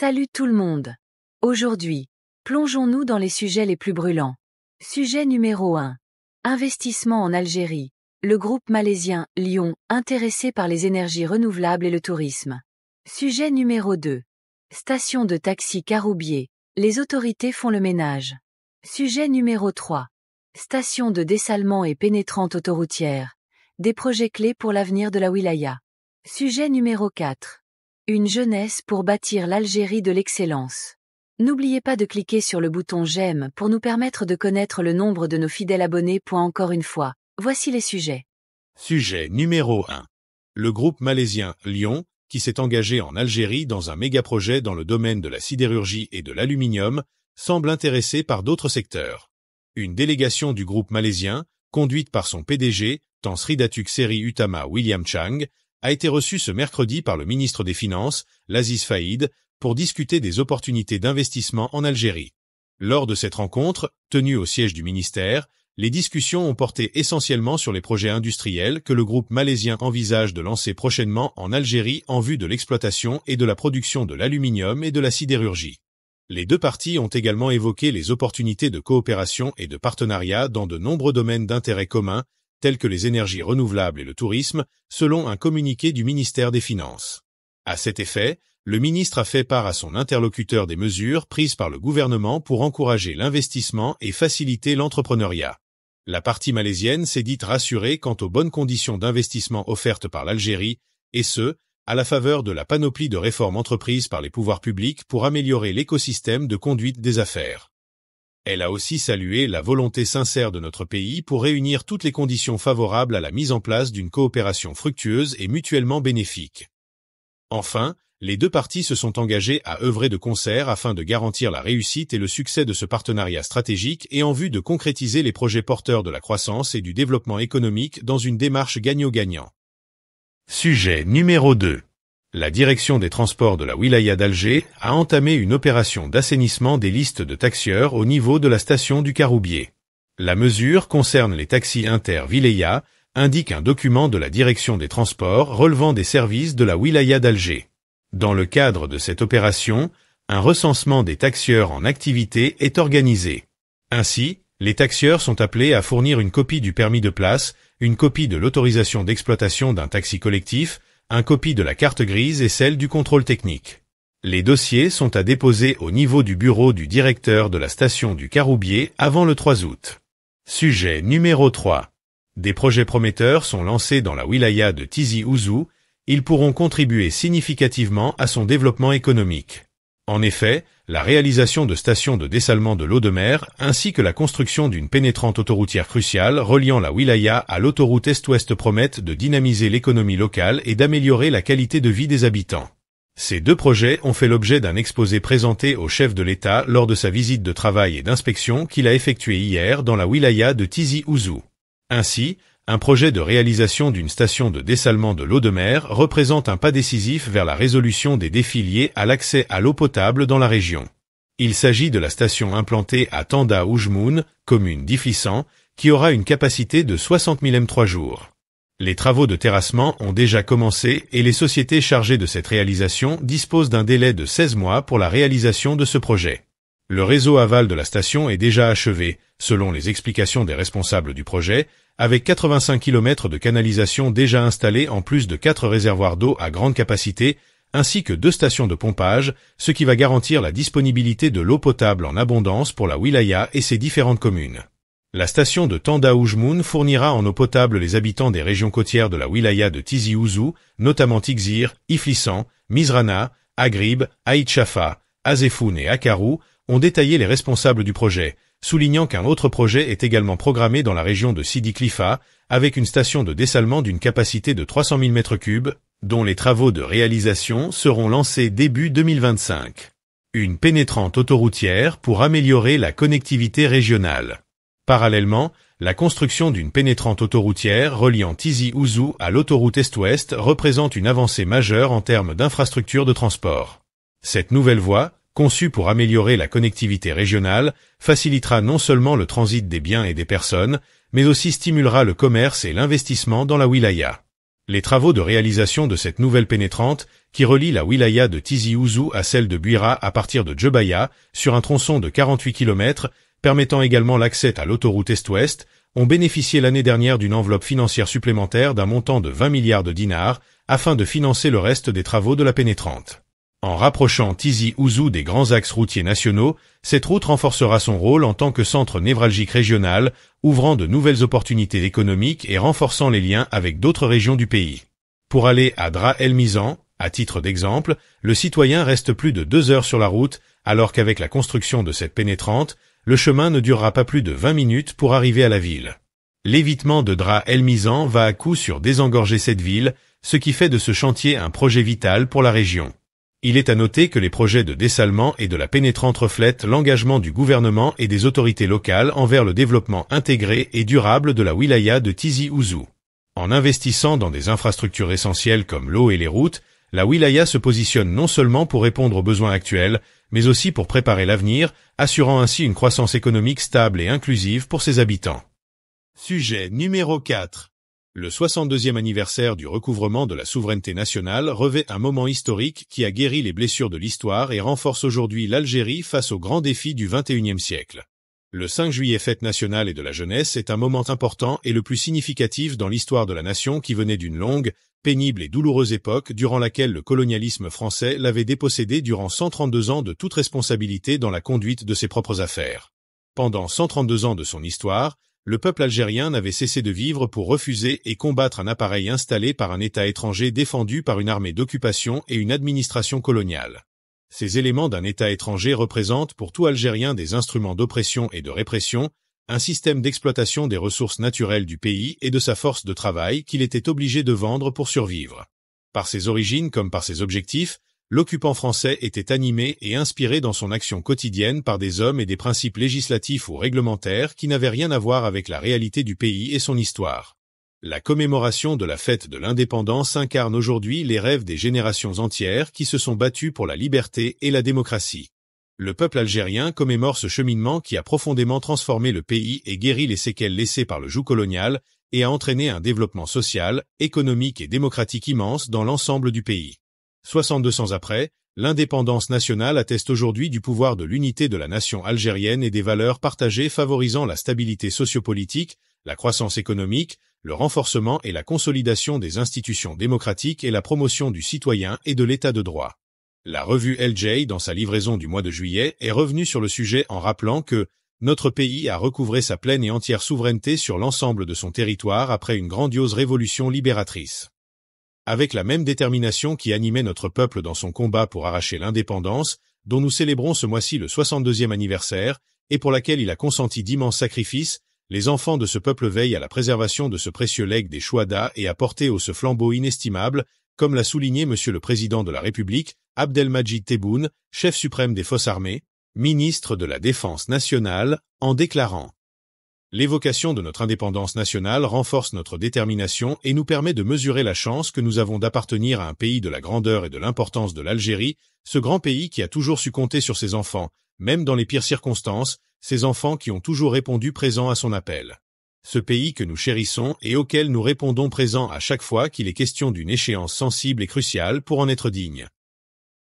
Salut tout le monde. Aujourd'hui, plongeons-nous dans les sujets les plus brûlants. Sujet numéro 1. Investissement en Algérie. Le groupe malaisien Lyon, intéressé par les énergies renouvelables et le tourisme. Sujet numéro 2. Station de taxi Caroubier. Les autorités font le ménage. Sujet numéro 3. Station de dessalement et pénétrante autoroutière. Des projets clés pour l'avenir de la wilaya. Sujet numéro 4. Une jeunesse pour bâtir l'Algérie de l'excellence. N'oubliez pas de cliquer sur le bouton J'aime pour nous permettre de connaître le nombre de nos fidèles abonnés. encore une fois, voici les sujets. Sujet numéro 1. Le groupe malaisien Lyon, qui s'est engagé en Algérie dans un méga-projet dans le domaine de la sidérurgie et de l'aluminium, semble intéressé par d'autres secteurs. Une délégation du groupe malaisien, conduite par son PDG, Tansri Datuk Seri Utama William Chang, a été reçu ce mercredi par le ministre des Finances, Laziz Faïd, pour discuter des opportunités d'investissement en Algérie. Lors de cette rencontre, tenue au siège du ministère, les discussions ont porté essentiellement sur les projets industriels que le groupe malaisien envisage de lancer prochainement en Algérie en vue de l'exploitation et de la production de l'aluminium et de la sidérurgie. Les deux parties ont également évoqué les opportunités de coopération et de partenariat dans de nombreux domaines d'intérêt commun, tels que les énergies renouvelables et le tourisme, selon un communiqué du ministère des Finances. À cet effet, le ministre a fait part à son interlocuteur des mesures prises par le gouvernement pour encourager l'investissement et faciliter l'entrepreneuriat. La partie malaisienne s'est dite rassurée quant aux bonnes conditions d'investissement offertes par l'Algérie, et ce, à la faveur de la panoplie de réformes entreprises par les pouvoirs publics pour améliorer l'écosystème de conduite des affaires. Elle a aussi salué la volonté sincère de notre pays pour réunir toutes les conditions favorables à la mise en place d'une coopération fructueuse et mutuellement bénéfique. Enfin, les deux parties se sont engagées à œuvrer de concert afin de garantir la réussite et le succès de ce partenariat stratégique et en vue de concrétiser les projets porteurs de la croissance et du développement économique dans une démarche gagnant-gagnant. Sujet numéro 2 la direction des transports de la wilaya d'Alger a entamé une opération d'assainissement des listes de taxieurs au niveau de la station du Caroubier. La mesure concerne les taxis inter-Vilaya, indique un document de la direction des transports relevant des services de la wilaya d'Alger. Dans le cadre de cette opération, un recensement des taxieurs en activité est organisé. Ainsi, les taxieurs sont appelés à fournir une copie du permis de place, une copie de l'autorisation d'exploitation d'un taxi collectif, un copie de la carte grise et celle du contrôle technique. Les dossiers sont à déposer au niveau du bureau du directeur de la station du Caroubier avant le 3 août. Sujet numéro 3. Des projets prometteurs sont lancés dans la wilaya de Tizi Ouzou. Ils pourront contribuer significativement à son développement économique. En effet, la réalisation de stations de dessalement de l'eau de mer ainsi que la construction d'une pénétrante autoroutière cruciale reliant la wilaya à l'autoroute Est-Ouest promettent de dynamiser l'économie locale et d'améliorer la qualité de vie des habitants. Ces deux projets ont fait l'objet d'un exposé présenté au chef de l'État lors de sa visite de travail et d'inspection qu'il a effectuée hier dans la wilaya de Tizi Ouzou. Ainsi, un projet de réalisation d'une station de dessalement de l'eau de mer représente un pas décisif vers la résolution des défis liés à l'accès à l'eau potable dans la région. Il s'agit de la station implantée à Tanda Oujmoun, commune d'Iflissant, qui aura une capacité de 60 000 M3 jours. Les travaux de terrassement ont déjà commencé et les sociétés chargées de cette réalisation disposent d'un délai de 16 mois pour la réalisation de ce projet. Le réseau aval de la station est déjà achevé, selon les explications des responsables du projet, avec 85 km de canalisation déjà installés en plus de 4 réservoirs d'eau à grande capacité, ainsi que deux stations de pompage, ce qui va garantir la disponibilité de l'eau potable en abondance pour la wilaya et ses différentes communes. La station de Tanda Oujmoun fournira en eau potable les habitants des régions côtières de la wilaya de Tizi Ouzou, notamment Tixir, Iflissan, Mizrana, Agrib, Aït Azefun Azefoun et Akarou, ont détaillé les responsables du projet, soulignant qu'un autre projet est également programmé dans la région de Sidi Klifa, avec une station de dessalement d'une capacité de 300 000 m3, dont les travaux de réalisation seront lancés début 2025. Une pénétrante autoroutière pour améliorer la connectivité régionale. Parallèlement, la construction d'une pénétrante autoroutière reliant Tizi Ouzou à l'autoroute Est-Ouest représente une avancée majeure en termes d'infrastructures de transport. Cette nouvelle voie, conçu pour améliorer la connectivité régionale, facilitera non seulement le transit des biens et des personnes, mais aussi stimulera le commerce et l'investissement dans la wilaya. Les travaux de réalisation de cette nouvelle pénétrante, qui relie la wilaya de Tizi Ouzou à celle de Buira à partir de Djebaya, sur un tronçon de 48 km, permettant également l'accès à l'autoroute Est-Ouest, ont bénéficié l'année dernière d'une enveloppe financière supplémentaire d'un montant de 20 milliards de dinars, afin de financer le reste des travaux de la pénétrante. En rapprochant Tizi Ouzou des grands axes routiers nationaux, cette route renforcera son rôle en tant que centre névralgique régional, ouvrant de nouvelles opportunités économiques et renforçant les liens avec d'autres régions du pays. Pour aller à Dra El Mizan, à titre d'exemple, le citoyen reste plus de deux heures sur la route, alors qu'avec la construction de cette pénétrante, le chemin ne durera pas plus de 20 minutes pour arriver à la ville. L'évitement de Dra El Mizan va à coup sur désengorger cette ville, ce qui fait de ce chantier un projet vital pour la région. Il est à noter que les projets de dessalement et de la pénétrante reflètent l'engagement du gouvernement et des autorités locales envers le développement intégré et durable de la wilaya de Tizi Ouzou. En investissant dans des infrastructures essentielles comme l'eau et les routes, la wilaya se positionne non seulement pour répondre aux besoins actuels, mais aussi pour préparer l'avenir, assurant ainsi une croissance économique stable et inclusive pour ses habitants. Sujet numéro 4 le 62e anniversaire du recouvrement de la souveraineté nationale revêt un moment historique qui a guéri les blessures de l'histoire et renforce aujourd'hui l'Algérie face aux grands défis du XXIe siècle. Le 5 juillet fête nationale et de la jeunesse est un moment important et le plus significatif dans l'histoire de la nation qui venait d'une longue, pénible et douloureuse époque durant laquelle le colonialisme français l'avait dépossédé durant 132 ans de toute responsabilité dans la conduite de ses propres affaires. Pendant 132 ans de son histoire, le peuple algérien n'avait cessé de vivre pour refuser et combattre un appareil installé par un État étranger défendu par une armée d'occupation et une administration coloniale. Ces éléments d'un État étranger représentent pour tout Algérien des instruments d'oppression et de répression, un système d'exploitation des ressources naturelles du pays et de sa force de travail qu'il était obligé de vendre pour survivre. Par ses origines comme par ses objectifs, l'occupant français était animé et inspiré dans son action quotidienne par des hommes et des principes législatifs ou réglementaires qui n'avaient rien à voir avec la réalité du pays et son histoire. La commémoration de la fête de l'indépendance incarne aujourd'hui les rêves des générations entières qui se sont battues pour la liberté et la démocratie. Le peuple algérien commémore ce cheminement qui a profondément transformé le pays et guéri les séquelles laissées par le joug colonial et a entraîné un développement social, économique et démocratique immense dans l'ensemble du pays. Soixante-deux ans après, l'indépendance nationale atteste aujourd'hui du pouvoir de l'unité de la nation algérienne et des valeurs partagées favorisant la stabilité sociopolitique, la croissance économique, le renforcement et la consolidation des institutions démocratiques et la promotion du citoyen et de l'état de droit. La revue LJ, dans sa livraison du mois de juillet, est revenue sur le sujet en rappelant que notre pays a recouvré sa pleine et entière souveraineté sur l'ensemble de son territoire après une grandiose révolution libératrice avec la même détermination qui animait notre peuple dans son combat pour arracher l'indépendance, dont nous célébrons ce mois-ci le 62e anniversaire, et pour laquelle il a consenti d'immenses sacrifices, les enfants de ce peuple veillent à la préservation de ce précieux legs des Chouada et à porter au ce flambeau inestimable, comme l'a souligné Monsieur le Président de la République, Abdelmajid Tebboune, chef suprême des Fosses armées, ministre de la Défense nationale, en déclarant L'évocation de notre indépendance nationale renforce notre détermination et nous permet de mesurer la chance que nous avons d'appartenir à un pays de la grandeur et de l'importance de l'Algérie, ce grand pays qui a toujours su compter sur ses enfants, même dans les pires circonstances, ses enfants qui ont toujours répondu présent à son appel. Ce pays que nous chérissons et auquel nous répondons présent à chaque fois qu'il est question d'une échéance sensible et cruciale pour en être digne.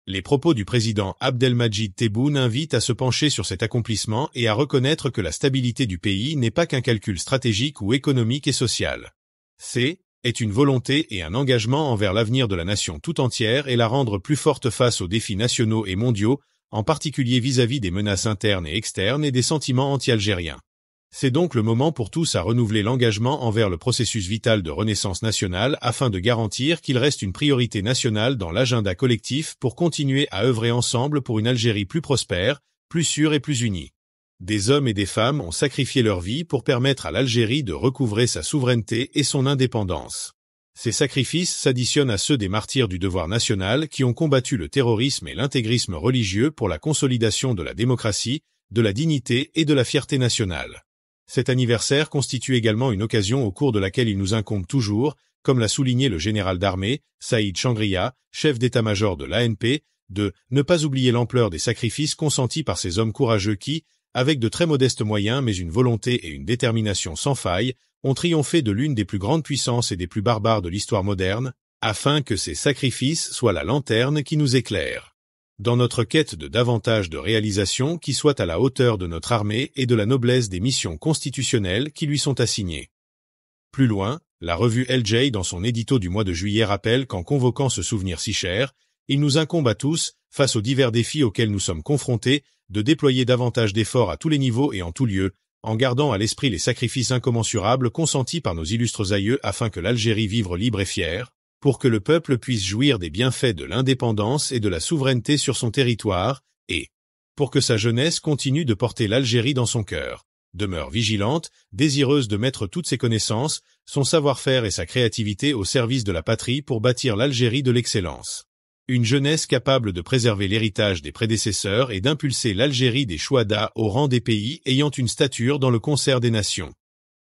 Les propos du président Abdelmajid Tebboune invitent à se pencher sur cet accomplissement et à reconnaître que la stabilité du pays n'est pas qu'un calcul stratégique ou économique et social. C'est, est une volonté et un engagement envers l'avenir de la nation tout entière et la rendre plus forte face aux défis nationaux et mondiaux, en particulier vis à -vis des menaces internes et externes et des sentiments anti-algériens. C'est donc le moment pour tous à renouveler l'engagement envers le processus vital de renaissance nationale afin de garantir qu'il reste une priorité nationale dans l'agenda collectif pour continuer à œuvrer ensemble pour une Algérie plus prospère, plus sûre et plus unie. Des hommes et des femmes ont sacrifié leur vie pour permettre à l'Algérie de recouvrer sa souveraineté et son indépendance. Ces sacrifices s'additionnent à ceux des martyrs du devoir national qui ont combattu le terrorisme et l'intégrisme religieux pour la consolidation de la démocratie, de la dignité et de la fierté nationale. Cet anniversaire constitue également une occasion au cours de laquelle il nous incombe toujours, comme l'a souligné le général d'armée, Saïd Changria, chef d'état-major de l'ANP, de ne pas oublier l'ampleur des sacrifices consentis par ces hommes courageux qui, avec de très modestes moyens mais une volonté et une détermination sans faille, ont triomphé de l'une des plus grandes puissances et des plus barbares de l'histoire moderne, afin que ces sacrifices soient la lanterne qui nous éclaire dans notre quête de davantage de réalisations qui soient à la hauteur de notre armée et de la noblesse des missions constitutionnelles qui lui sont assignées. Plus loin, la revue LJ dans son édito du mois de juillet rappelle qu'en convoquant ce souvenir si cher, il nous incombe à tous, face aux divers défis auxquels nous sommes confrontés, de déployer davantage d'efforts à tous les niveaux et en tout lieux, en gardant à l'esprit les sacrifices incommensurables consentis par nos illustres aïeux afin que l'Algérie vive libre et fière, pour que le peuple puisse jouir des bienfaits de l'indépendance et de la souveraineté sur son territoire, et pour que sa jeunesse continue de porter l'Algérie dans son cœur. Demeure vigilante, désireuse de mettre toutes ses connaissances, son savoir-faire et sa créativité au service de la patrie pour bâtir l'Algérie de l'excellence. Une jeunesse capable de préserver l'héritage des prédécesseurs et d'impulser l'Algérie des Chouada au rang des pays ayant une stature dans le concert des nations.